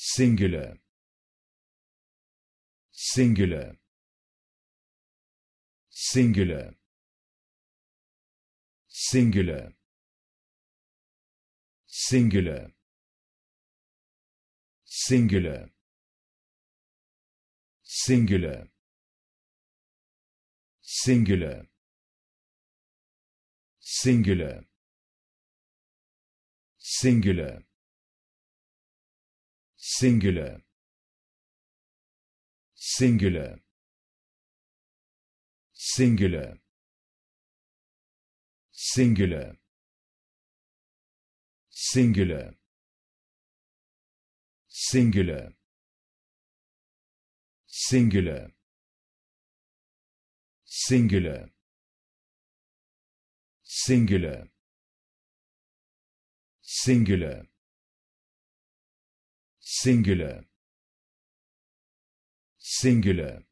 singular singular singular singular singular singular singular singular singular singular singular singular singular singular singular singular singular singular singular singular singular singular